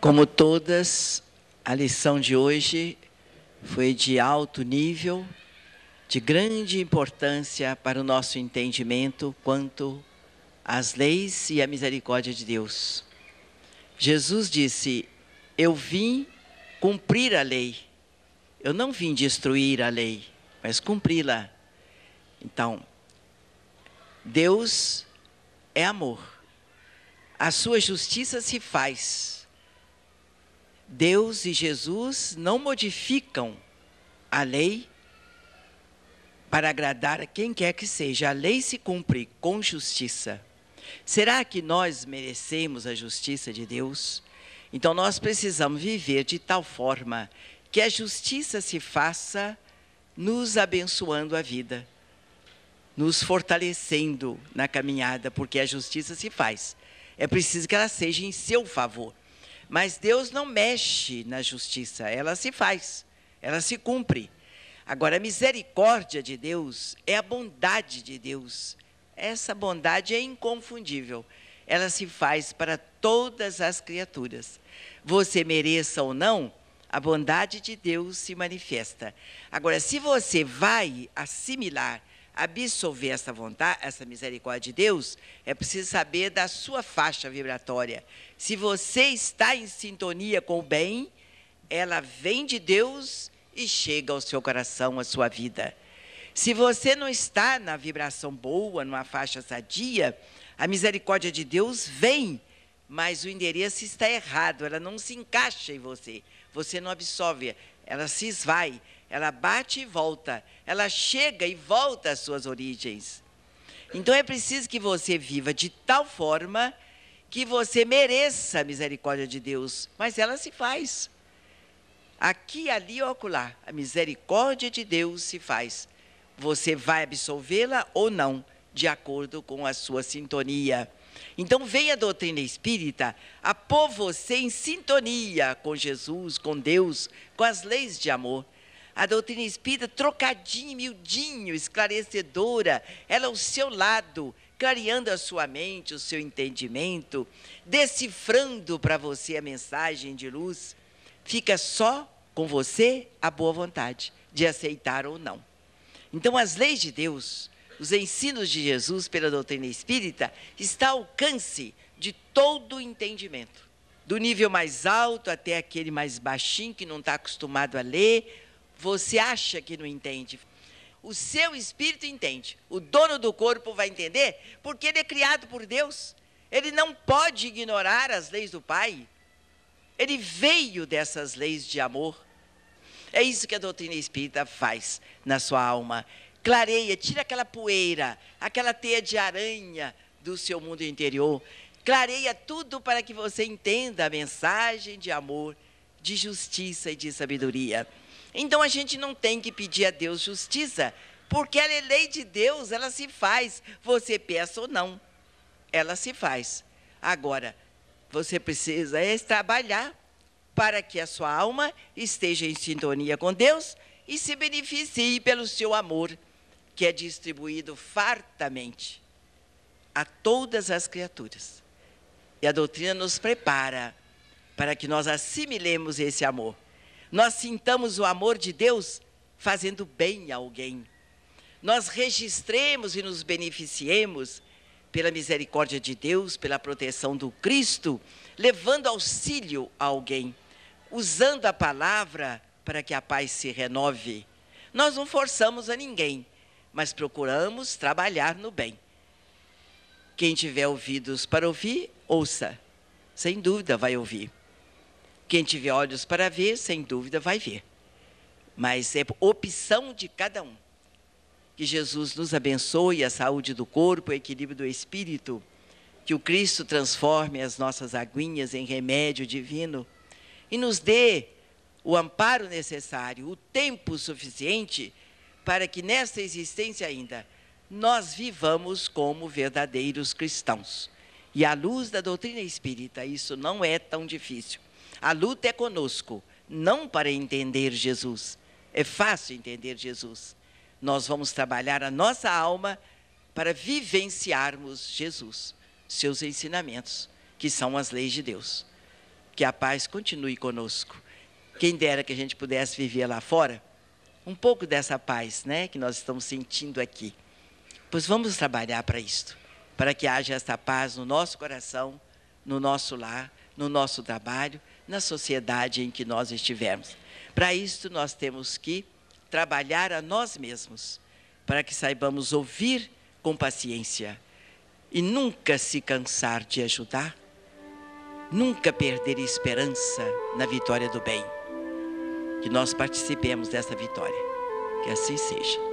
Como todas, a lição de hoje foi de alto nível, de grande importância para o nosso entendimento quanto às leis e à misericórdia de Deus. Jesus disse: Eu vim cumprir a lei. Eu não vim destruir a lei, mas cumpri-la. Então, Deus é amor. A sua justiça se faz Deus e Jesus não modificam a lei para agradar a quem quer que seja. A lei se cumpre com justiça. Será que nós merecemos a justiça de Deus? Então nós precisamos viver de tal forma que a justiça se faça nos abençoando a vida, nos fortalecendo na caminhada, porque a justiça se faz. É preciso que ela seja em seu favor. Mas Deus não mexe na justiça, ela se faz, ela se cumpre. Agora, a misericórdia de Deus é a bondade de Deus. Essa bondade é inconfundível. Ela se faz para todas as criaturas. Você mereça ou não, a bondade de Deus se manifesta. Agora, se você vai assimilar absolver essa vontade, essa misericórdia de Deus, é preciso saber da sua faixa vibratória. Se você está em sintonia com o bem, ela vem de Deus e chega ao seu coração, à sua vida. Se você não está na vibração boa, numa faixa sadia, a misericórdia de Deus vem, mas o endereço está errado, ela não se encaixa em você, você não absorve, ela se esvai, ela bate e volta, ela chega e volta às suas origens. Então é preciso que você viva de tal forma que você mereça a misericórdia de Deus, mas ela se faz. Aqui, ali, ocular, a misericórdia de Deus se faz. Você vai absolvê-la ou não, de acordo com a sua sintonia. Então, venha a doutrina espírita a pôr você em sintonia com Jesus, com Deus, com as leis de amor. A doutrina espírita, trocadinho, miudinho, esclarecedora, ela ao seu lado, clareando a sua mente, o seu entendimento, decifrando para você a mensagem de luz. Fica só com você a boa vontade de aceitar ou não. Então, as leis de Deus, os ensinos de Jesus pela doutrina espírita, está ao alcance de todo o entendimento do nível mais alto até aquele mais baixinho que não está acostumado a ler, você acha que não entende. O seu espírito entende. O dono do corpo vai entender, porque ele é criado por Deus. Ele não pode ignorar as leis do Pai. Ele veio dessas leis de amor. É isso que a doutrina espírita faz na sua alma. Clareia, tira aquela poeira, aquela teia de aranha do seu mundo interior. Clareia tudo para que você entenda a mensagem de amor, de justiça e de sabedoria. Então a gente não tem que pedir a Deus justiça, porque ela é lei de Deus, ela se faz, você peça ou não, ela se faz. Agora, você precisa é trabalhar para que a sua alma esteja em sintonia com Deus e se beneficie pelo seu amor, que é distribuído fartamente a todas as criaturas. E a doutrina nos prepara para que nós assimilemos esse amor. Nós sintamos o amor de Deus fazendo bem a alguém. Nós registremos e nos beneficiemos pela misericórdia de Deus, pela proteção do Cristo, levando auxílio a alguém, usando a palavra para que a paz se renove. Nós não forçamos a ninguém, mas procuramos trabalhar no bem. Quem tiver ouvidos para ouvir, ouça. Sem dúvida vai ouvir. Quem tiver olhos para ver, sem dúvida, vai ver. Mas é opção de cada um. Que Jesus nos abençoe a saúde do corpo, o equilíbrio do espírito. Que o Cristo transforme as nossas aguinhas em remédio divino e nos dê o amparo necessário, o tempo suficiente para que nesta existência ainda nós vivamos como verdadeiros cristãos. E à luz da doutrina espírita, isso não é tão difícil. A luta é conosco, não para entender Jesus. É fácil entender Jesus. Nós vamos trabalhar a nossa alma para vivenciarmos Jesus, seus ensinamentos, que são as leis de Deus. Que a paz continue conosco. Quem dera que a gente pudesse viver lá fora um pouco dessa paz, né, que nós estamos sentindo aqui. Pois vamos trabalhar para isto, para que haja esta paz no nosso coração, no nosso lar, no nosso trabalho na sociedade em que nós estivermos. Para isso, nós temos que trabalhar a nós mesmos, para que saibamos ouvir com paciência e nunca se cansar de ajudar, nunca perder esperança na vitória do bem. Que nós participemos dessa vitória. Que assim seja.